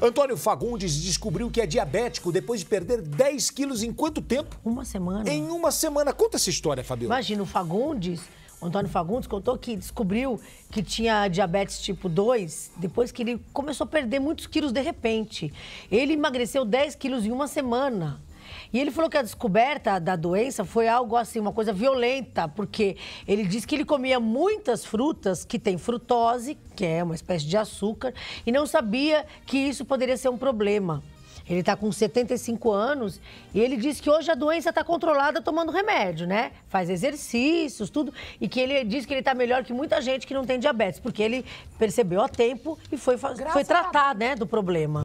Antônio Fagundes descobriu que é diabético depois de perder 10 quilos em quanto tempo? Uma semana. Em uma semana. Conta essa história, Fabiola. Imagina, o Fagundes, o Antônio Fagundes contou que descobriu que tinha diabetes tipo 2 depois que ele começou a perder muitos quilos de repente. Ele emagreceu 10 quilos em uma semana. E ele falou que a descoberta da doença foi algo assim, uma coisa violenta, porque ele disse que ele comia muitas frutas que tem frutose, que é uma espécie de açúcar, e não sabia que isso poderia ser um problema. Ele está com 75 anos e ele diz que hoje a doença está controlada tomando remédio, né? Faz exercícios, tudo. E que ele diz que ele está melhor que muita gente que não tem diabetes, porque ele percebeu a tempo e foi, foi tratar né, do problema.